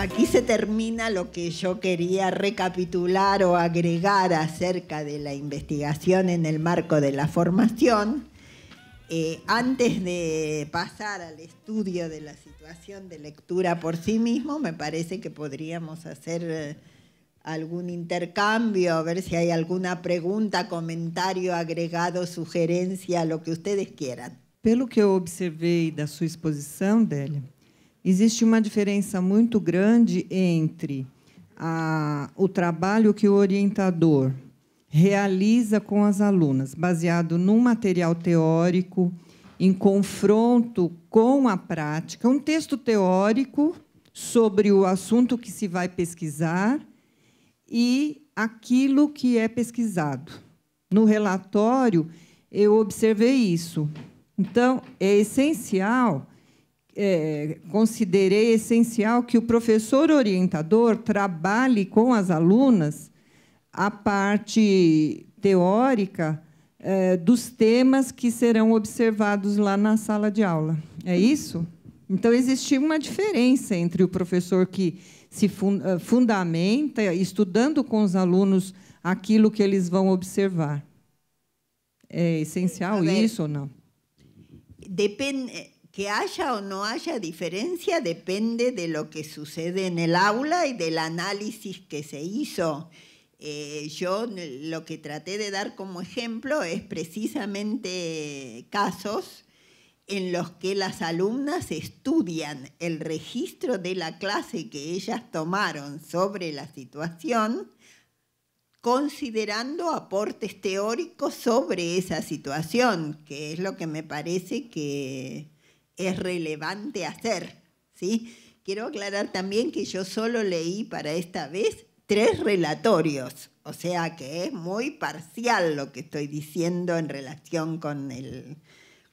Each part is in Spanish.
aquí se termina lo que yo quería recapitular o agregar acerca de la investigación en el marco de la formación. Eh, antes de pasar al estudio de la situación de lectura por sí mismo, me parece que podríamos hacer eh, algún intercambio, ver si hay alguna pregunta, comentario, agregado, sugerencia, lo que ustedes quieran. Pelo que eu observei da sua exposição, Délia, existe uma diferença muito grande entre a, o trabalho que o orientador realiza com as alunas, baseado num material teórico, em confronto com a prática, um texto teórico sobre o assunto que se vai pesquisar e aquilo que é pesquisado. No relatório, eu observei isso. Então, é essencial é, considerei essencial que o professor orientador trabalhe com as alunas a parte teórica é, dos temas que serão observados lá na sala de aula. É isso? Então, existia uma diferença entre o professor que se eh, fundamenta, estudando com os alunos aquilo que eles vão observar. É essencial isso ou não? Depende que haya o no haya diferencia depende de lo que sucede en el aula y del análisis que se hizo. Eh, yo lo que traté de dar como ejemplo es precisamente casos en los que las alumnas estudian el registro de la clase que ellas tomaron sobre la situación, considerando aportes teóricos sobre esa situación, que es lo que me parece que, es relevante hacer. ¿sí? Quiero aclarar también que yo solo leí para esta vez tres relatorios, o sea que es muy parcial lo que estoy diciendo en relación con el,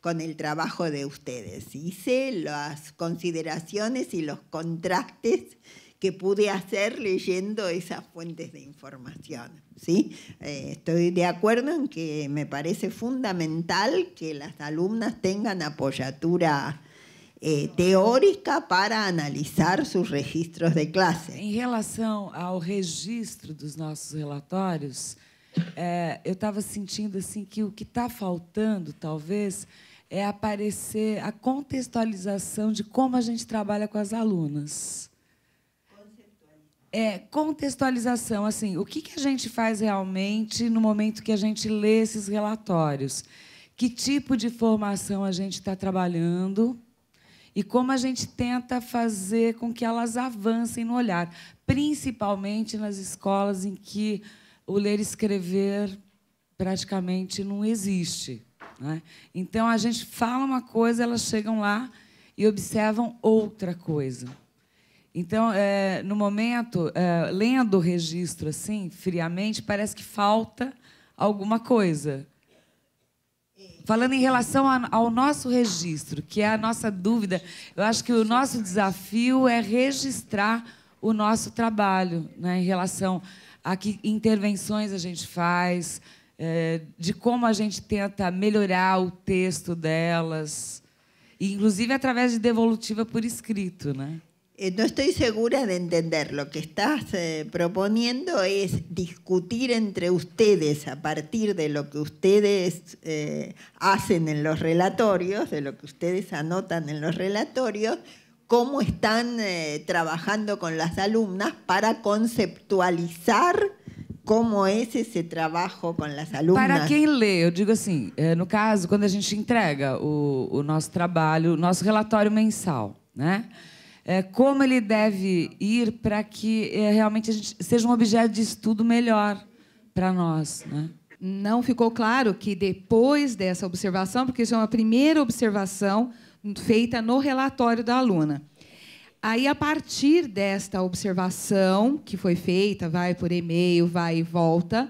con el trabajo de ustedes. Hice las consideraciones y los contrastes que pude hacer leyendo esas fuentes de información. ¿sí? Eh, estoy de acuerdo en que me parece fundamental que las alumnas tengan apoyatura eh, teórica para analisar seus registros de classe. Em relação ao registro dos nossos relatórios, eh, eu estava sentindo assim que o que está faltando, talvez, é aparecer a contextualização de como a gente trabalha com as alunas é, contextualização, assim, o que, que a gente faz realmente no momento que a gente lê esses relatórios? Que tipo de formação a gente está trabalhando e como a gente tenta fazer com que elas avancem no olhar, principalmente nas escolas em que o ler e escrever praticamente não existe. Né? Então, a gente fala uma coisa, elas chegam lá e observam outra coisa. Então, é, no momento, é, lendo o registro assim, friamente, parece que falta alguma coisa. Falando em relação a, ao nosso registro, que é a nossa dúvida, eu acho que o nosso desafio é registrar o nosso trabalho né, em relação a que intervenções a gente faz, é, de como a gente tenta melhorar o texto delas, inclusive através de devolutiva por escrito, né? Eh, no estoy segura de entender. Lo que estás eh, proponiendo es discutir entre ustedes a partir de lo que ustedes eh, hacen en los relatorios, de lo que ustedes anotan en los relatorios, cómo están trabajando con las alumnas para conceptualizar cómo es ese trabajo con las alumnas. Para quien lê, yo digo en no caso, cuando a gente entrega o, nuestro nosso trabalho, o relatório mensal, é, como ele deve ir para que é, realmente a gente seja um objeto de estudo melhor para nós. Né? Não ficou claro que depois dessa observação, porque isso é uma primeira observação feita no relatório da aluna. Aí, a partir desta observação que foi feita, vai por e-mail, vai e volta,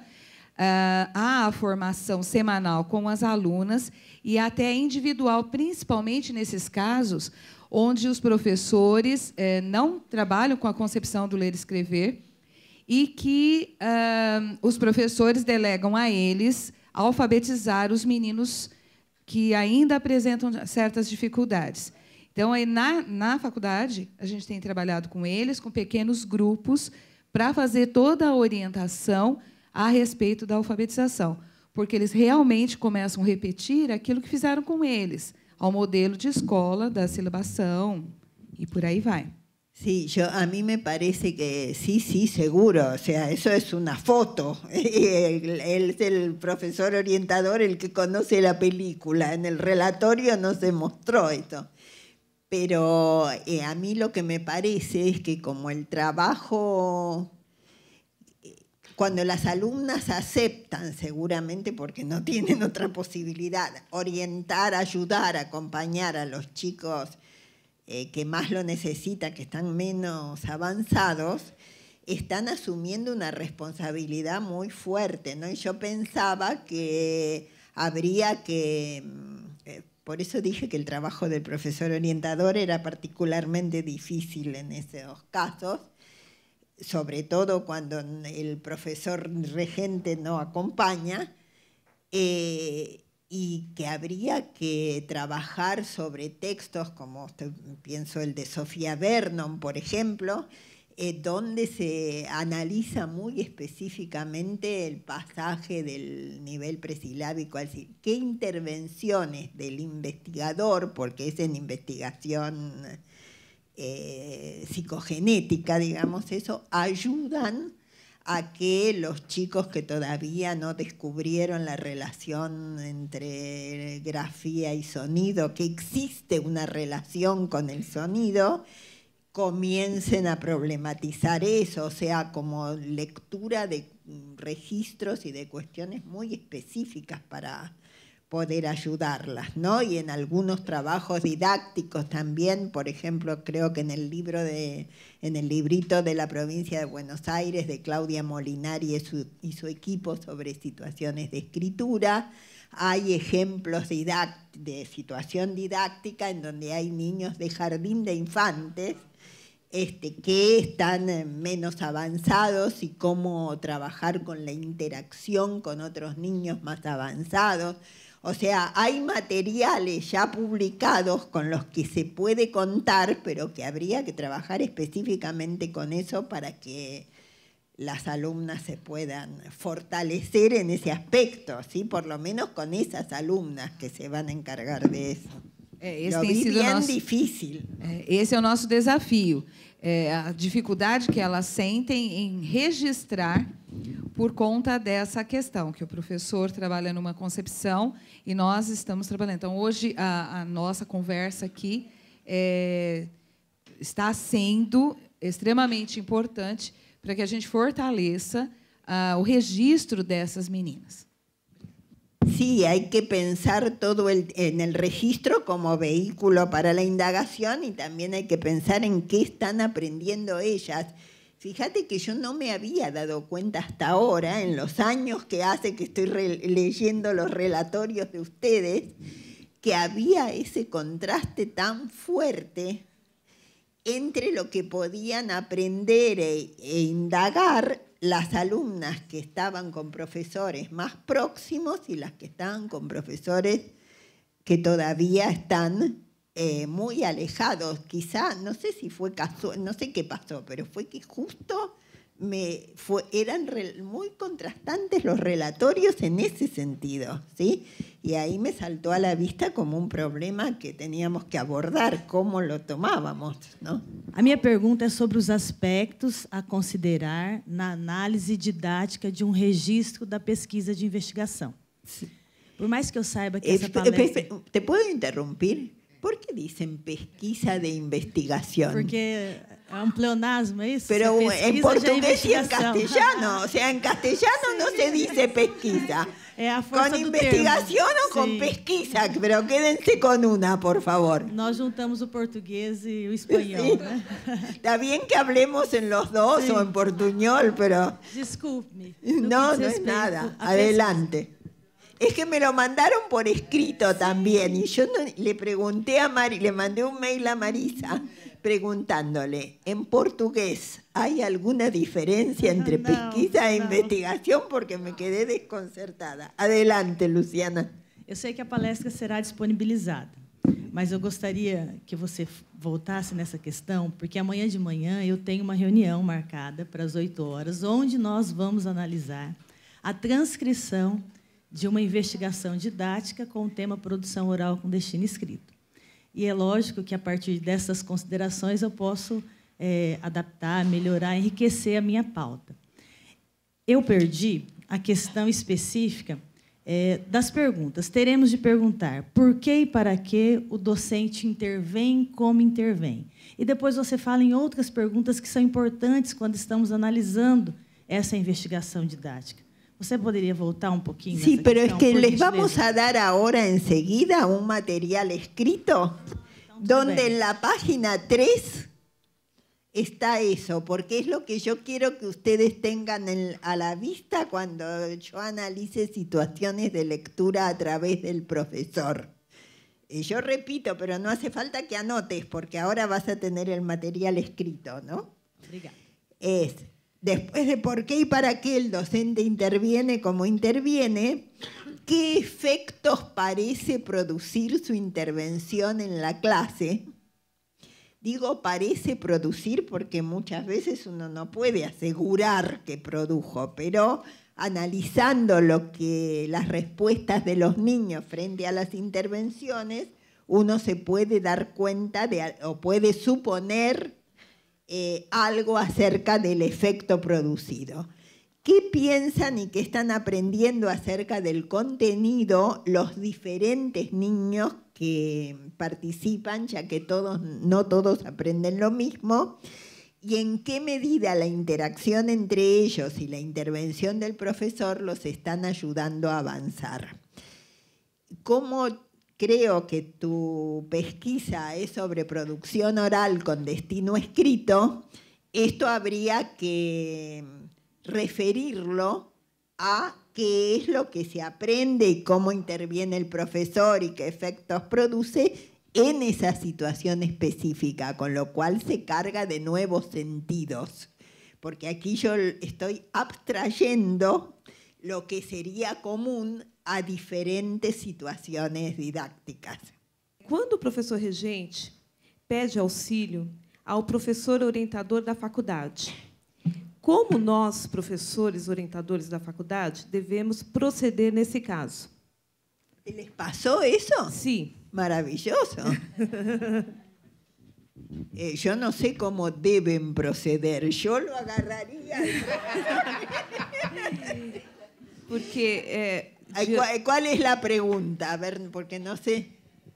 ah, há a formação semanal com as alunas e até individual, principalmente nesses casos onde os professores eh, não trabalham com a concepção do ler e escrever e que ah, os professores delegam a eles alfabetizar os meninos que ainda apresentam certas dificuldades. Então, aí na, na faculdade, a gente tem trabalhado com eles, com pequenos grupos, para fazer toda a orientação a respeito da alfabetização porque eles realmente começam a repetir aquilo que fizeram com eles, ao modelo de escola da silabação e por aí vai. Sí, yo, a mí me parece que sí, sí, seguro. O sea, eso es una foto. Él, es el profesor orientador, el que conoce la película. En el relatorio no se mostró esto. Pero eh, a mí lo que me parece es que como el trabajo Cuando las alumnas aceptan, seguramente porque no tienen otra posibilidad, orientar, ayudar, acompañar a los chicos eh, que más lo necesitan, que están menos avanzados, están asumiendo una responsabilidad muy fuerte, Y yo pensaba que habría que... Mm, eh, por eso dije que el trabajo del profesor orientador era particularmente difícil en esos casos, sobre todo cuando el profesor regente no acompaña, eh, y que habría que trabajar sobre textos como pienso el de Sofía Vernon, por ejemplo, eh, donde se analiza muy específicamente el pasaje del nivel presilábico decir, qué intervenciones del investigador, porque es en investigación eh, psicogenética, digamos eso, ayudan a que los chicos que todavía no descubrieron la relación entre grafía y sonido, que existe una relación con el sonido, comiencen a problematizar eso, o sea, como lectura de registros y de cuestiones muy específicas para, poder ayudarlas, ¿no? Y en algunos trabajos didácticos también, por ejemplo, creo que en el libro de, en el librito de la provincia de Buenos Aires de Claudia Molinari y su, equipo sobre situaciones de escritura, hay ejemplos de situación didáctica en donde hay niños de jardín de infantes este, que están eh, menos avanzados y cómo trabajar con la interacción con otros niños más avanzados o sea, hay materiales ya publicados con los que se puede contar, pero que habría que trabajar específicamente con eso para que las alumnas se puedan fortalecer en ese aspecto, ¿sí? por lo menos con esas alumnas que se van a encargar de eso. Es eh, es este bien difícil. Ese eh, es nuestro nosso desafio. Eh, que ellas sienten en em registrar por conta dessa questão, que o professor trabalha numa concepção e nós estamos trabalhando. Então, hoje, a, a nossa conversa aqui é, está sendo extremamente importante para que a gente fortaleça ah, o registro dessas meninas. Sí, há que pensar todo el, en el registro como veículo para a indagação e também há que pensar em que estão aprendendo elas. Fíjate que yo no me había dado cuenta hasta ahora, en los años que hace que estoy leyendo los relatorios de ustedes, que había ese contraste tan fuerte entre lo que podían aprender e, e, indagar las alumnas que estaban con profesores más próximos y las que estaban con profesores que todavía están eh, muy alejados. Quizá, no sé si fue casual, no sé qué pasó, pero fue que justo me eran muy contrastantes los relatorios en ese sentido, ¿sí? Y ahí me saltó a la vista como un problema que teníamos que abordar, cómo lo tomábamos, ¿no? A mi pregunta es sobre los aspectos a considerar la análisis didática de un um registro la pesquisa de investigación Por más que yo saiba que eh, essa palestra... ¿Te puedo interrumpir? ¿Por qué dicen pesquisa de investigación? Porque es un pleonasmo, Pero en portugués y en castellano. O sea, en castellano no se dice pesquisa. con investigación o con pesquisa, pero quédense con una, por favor. Nos juntamos el portugués y el español. Está bien que hablemos en los dos o en portuñol, pero... Disculpe. no, no es nada. Adelante. Es que me lo mandaron por escrito también y yo no, le pregunté a Mari, le mandé un mail a Marisa preguntándole, en portugués, ¿hay alguna diferencia entre pesquisa não, e não. investigación? Porque me quedé desconcertada. Adelante, Luciana. Eu sei que a palestra será disponibilizada, mas eu gostaria que você voltasse nessa questão, porque amanhã de manhã eu tenho uma reunião marcada para as 8 horas, onde nós vamos analisar a transcrição de uma investigação didática com o tema produção oral com destino escrito. E é lógico que, a partir dessas considerações, eu posso é, adaptar, melhorar, enriquecer a minha pauta. Eu perdi a questão específica é, das perguntas. Teremos de perguntar por que e para que o docente intervém, como intervém. E depois você fala em outras perguntas que são importantes quando estamos analisando essa investigação didática. ¿Usted podría votar un poquito? Sí, pero es que les vamos a dar ahora enseguida un material escrito donde en la página 3 está eso, porque es lo que yo quiero que ustedes tengan a la vista cuando yo analice situaciones de lectura a través del profesor. Y eh, yo repito, pero no hace falta que anotes, porque ahora vas a tener el material escrito, ¿no? Es después de por qué y para qué el docente interviene como interviene, qué efectos parece producir su intervención en la clase. Digo parece producir porque muchas veces uno no puede asegurar que produjo, pero analizando lo que las respuestas de los niños frente a las intervenciones, uno se puede dar cuenta de, o puede suponer eh, algo acerca del efecto producido. ¿Qué piensan y qué están aprendiendo acerca del contenido los diferentes niños que participan, ya que todos, no todos aprenden lo mismo? ¿Y en qué medida la interacción entre ellos y la intervención del profesor los están ayudando a avanzar? ¿Cómo creo que tu pesquisa es sobre producción oral con destino escrito, esto habría que referirlo a qué es lo que se aprende y cómo interviene el profesor y qué efectos produce en esa situación específica, con lo cual se carga de nuevos sentidos, porque aquí yo estoy abstrayendo lo que sería común a diferentes situações didáticas. Quando o professor regente pede auxílio ao professor orientador da faculdade, como nós, professores orientadores da faculdade, devemos proceder nesse caso? ¿Les passou isso? Sim, maravilhoso. Eu eh, não sei como devem proceder. Eu lo agarraria, Porque é, é é qual é a pergunta? A porque não sei.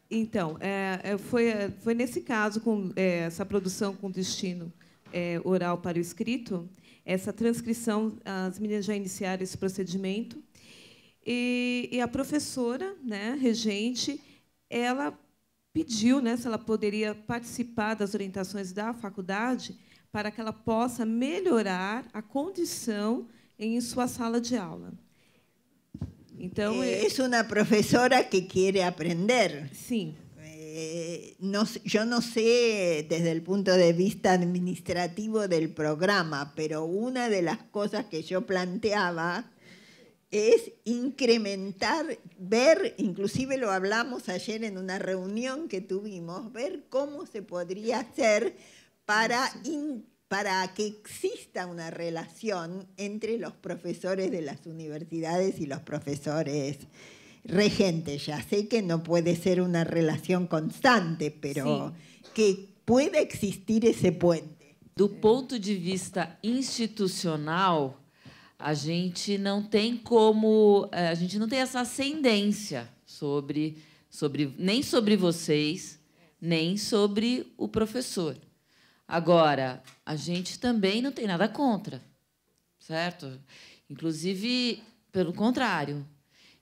Então, é, é foi, foi nesse caso, com é, essa produção com destino é, oral para o escrito, essa transcrição, as meninas já iniciaram esse procedimento. E, e a professora, né, regente, ela pediu né, se ela poderia participar das orientações da faculdade para que ela possa melhorar a condição em sua sala de aula. Eh, es una profesora que quiere aprender. Eh, yo no sé desde el punto de vista administrativo del programa, pero una de las cosas que yo planteaba es incrementar, ver, inclusive lo hablamos ayer en una reunión que tuvimos, ver cómo se podría hacer para para que exista una relación entre los profesores de las universidades y los profesores regentes. Ya sé que no puede ser una relación constante, pero que pueda existir ese puente. Do punto de vista institucional, a gente não tem como, eh, a gente não tem essa ascendência sobre, sobre nem sobre vocês, nem sobre o professor. Agora, a gente também não tem nada contra, certo? Inclusive, pelo contrário.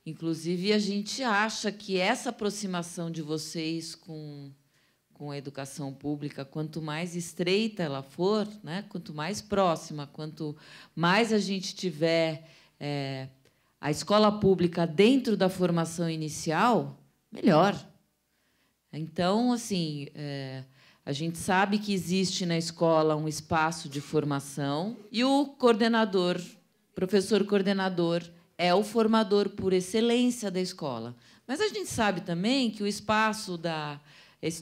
Inclusive, a gente acha que essa aproximação de vocês com, com a educação pública, quanto mais estreita ela for, né? quanto mais próxima, quanto mais a gente tiver é, a escola pública dentro da formação inicial, melhor. Então, assim. É, a gente sabe que existe na escola um espaço de formação e o coordenador, professor coordenador, é o formador por excelência da escola. Mas a gente sabe também que o espaço da,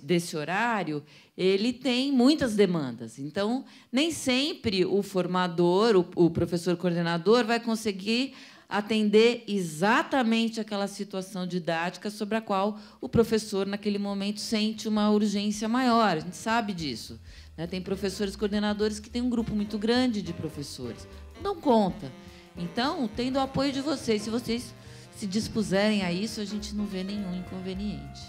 desse horário ele tem muitas demandas. Então, nem sempre o formador, o, o professor coordenador, vai conseguir atender exatamente aquela situação didática sobre a qual o professor, naquele momento, sente uma urgência maior. A gente sabe disso. Né? Tem professores coordenadores que têm um grupo muito grande de professores. Não conta. Então, tendo o apoio de vocês, se vocês se dispuserem a isso, a gente não vê nenhum inconveniente.